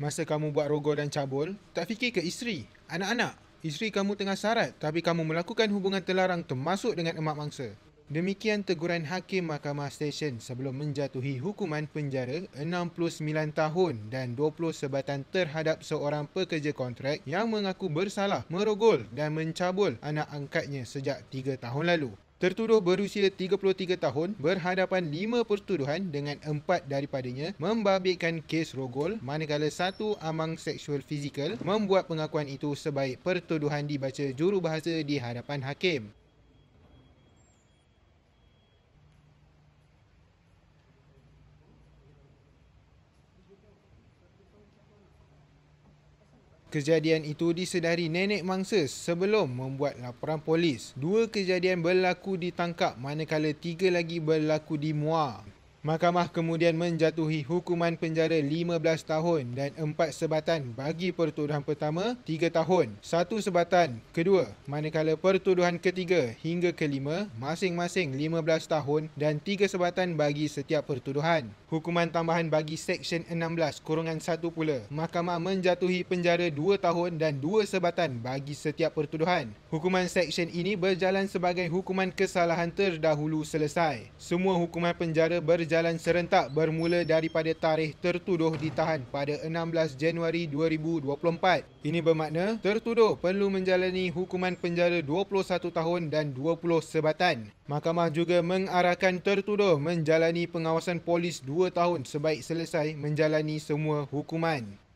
masa kamu buat rogol dan cabul, tak fikir ke isteri, anak-anak? Isteri kamu tengah sarat tapi kamu melakukan hubungan terlarang termasuk dengan emak mangsa. Demikian teguran Hakim Mahkamah Stesen sebelum menjatuhi hukuman penjara 69 tahun dan 20 sebatan terhadap seorang pekerja kontrak yang mengaku bersalah merogol dan mencabul anak angkatnya sejak 3 tahun lalu. Tertuduh berusia 33 tahun berhadapan 5 pertuduhan dengan 4 daripadanya membabitkan kes rogol manakala satu amang seksual fizikal membuat pengakuan itu sebaik pertuduhan dibaca jurubahasa di hadapan hakim. Kejadian itu disedari nenek mangsa sebelum membuat laporan polis. Dua kejadian berlaku ditangkap manakala tiga lagi berlaku di Muar. Mahkamah kemudian menjatuhi hukuman penjara 15 tahun dan 4 sebatan bagi pertuduhan pertama 3 tahun, 1 sebatan kedua manakala pertuduhan ketiga hingga kelima masing-masing 15 tahun dan 3 sebatan bagi setiap pertuduhan. Hukuman tambahan bagi Seksyen 16 kurungan 1 pula, mahkamah menjatuhi penjara 2 tahun dan 2 sebatan bagi setiap pertuduhan. Hukuman Seksyen ini berjalan sebagai hukuman kesalahan terdahulu selesai. Semua hukuman penjara berjalan berjalan serentak bermula daripada tarikh tertuduh ditahan pada 16 Januari 2024. Ini bermakna tertuduh perlu menjalani hukuman penjara 21 tahun dan 20 sebatan. Mahkamah juga mengarahkan tertuduh menjalani pengawasan polis 2 tahun sebaik selesai menjalani semua hukuman.